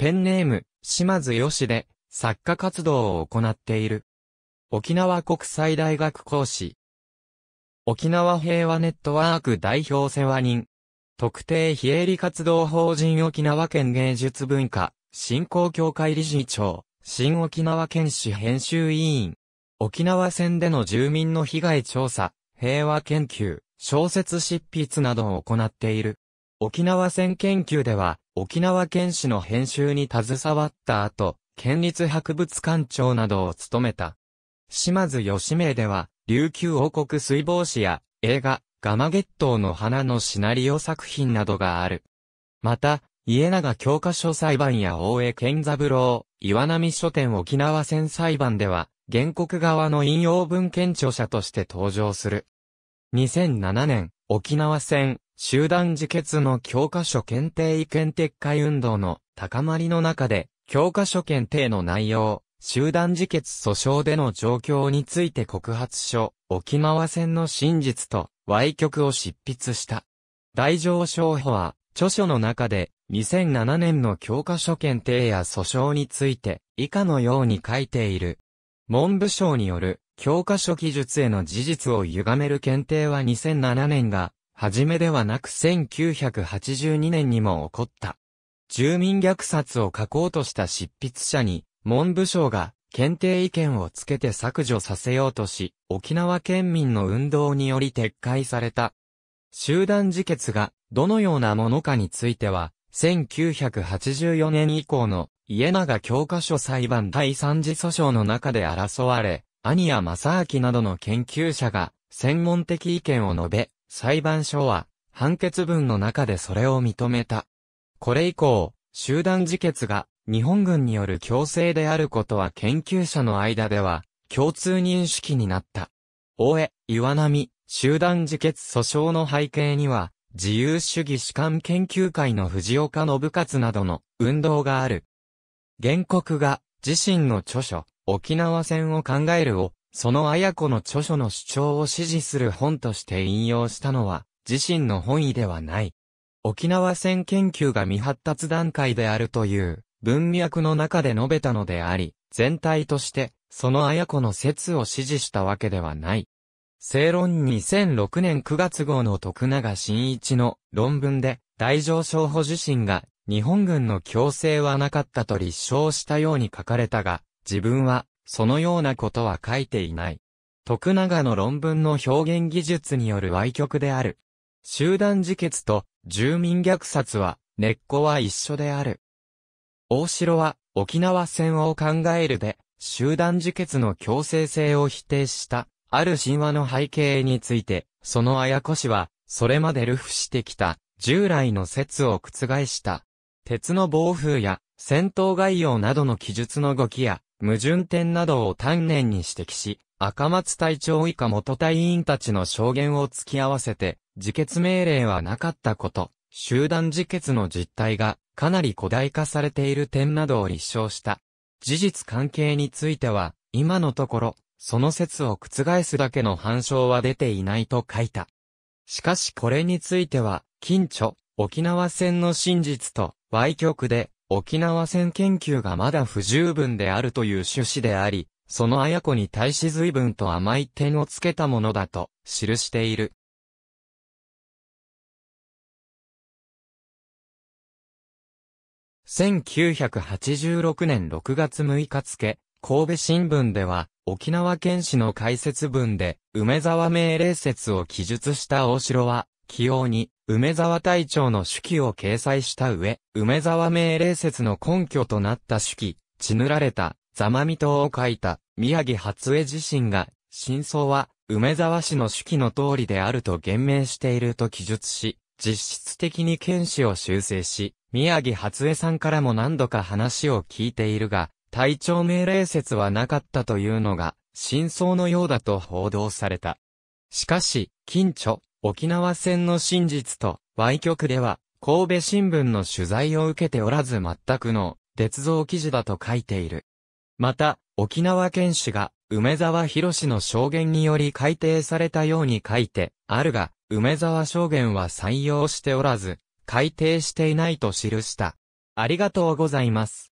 ペンネーム、島津よしで、作家活動を行っている。沖縄国際大学講師。沖縄平和ネットワーク代表世話人。特定非営利活動法人沖縄県芸術文化、振興協会理事長、新沖縄県市編集委員。沖縄戦での住民の被害調査、平和研究、小説執筆などを行っている。沖縄戦研究では、沖縄県史の編集に携わった後、県立博物館長などを務めた。島津義明では、琉球王国水防史や映画、ガマゲットの花のシナリオ作品などがある。また、家長教科書裁判や大江健三郎、岩波書店沖縄戦裁判では、原告側の引用文献著者として登場する。2007年、沖縄戦、集団自決の教科書検定意見撤回運動の高まりの中で、教科書検定の内容、集団自決訴訟での状況について告発書、沖縄戦の真実と、歪曲を執筆した。大乗商法は、著書の中で、2007年の教科書検定や訴訟について、以下のように書いている。文部省による、教科書記述への事実を歪める検定は2007年が、はじめではなく1982年にも起こった。住民虐殺を書こうとした執筆者に、文部省が検定意見をつけて削除させようとし、沖縄県民の運動により撤回された。集団自決がどのようなものかについては、1984年以降の家永教科書裁判第三次訴訟の中で争われ、兄や正明などの研究者が専門的意見を述べ、裁判所は、判決文の中でそれを認めた。これ以降、集団自決が日本軍による強制であることは研究者の間では共通認識になった。大江、岩波、集団自決訴訟の背景には、自由主義士官研究会の藤岡信勝などの運動がある。原告が自身の著書、沖縄戦を考えるをその綾子の著書の主張を支持する本として引用したのは、自身の本意ではない。沖縄戦研究が未発達段階であるという文脈の中で述べたのであり、全体として、その綾子の説を支持したわけではない。正論2006年9月号の徳永新一の論文で、大乗商保自身が日本軍の強制はなかったと立証したように書かれたが、自分はそのようなことは書いていない。徳永の論文の表現技術による歪曲である。集団自決と住民虐殺は根っこは一緒である。大城は沖縄戦を考えるで集団自決の強制性を否定したある神話の背景についてそのあやこしはそれまで流布してきた従来の説を覆した。鉄の暴風や戦闘概要などの記述の動きや矛盾点などを丹念に指摘し、赤松隊長以下元隊員たちの証言を突き合わせて、自決命令はなかったこと、集団自決の実態がかなり古代化されている点などを立証した。事実関係については、今のところ、その説を覆すだけの反証は出ていないと書いた。しかしこれについては、近著、沖縄戦の真実と、歪曲で、沖縄戦研究がまだ不十分であるという趣旨であり、その綾子に対し随分と甘い点をつけたものだと記している。1986年6月6日付、神戸新聞では、沖縄県史の解説文で、梅沢命令説を記述した大城は、起用に、梅沢隊長の手記を掲載した上、梅沢命令説の根拠となった手記、血塗られた、ざまみ刀を書いた、宮城初江自身が、真相は、梅沢氏の手記の通りであると言明していると記述し、実質的に剣士を修正し、宮城初江さんからも何度か話を聞いているが、隊長命令説はなかったというのが、真相のようだと報道された。しかし、近著、沖縄戦の真実と、Y 局では、神戸新聞の取材を受けておらず全くの、鉄造記事だと書いている。また、沖縄県史が、梅沢博士の証言により改定されたように書いて、あるが、梅沢証言は採用しておらず、改定していないと記した。ありがとうございます。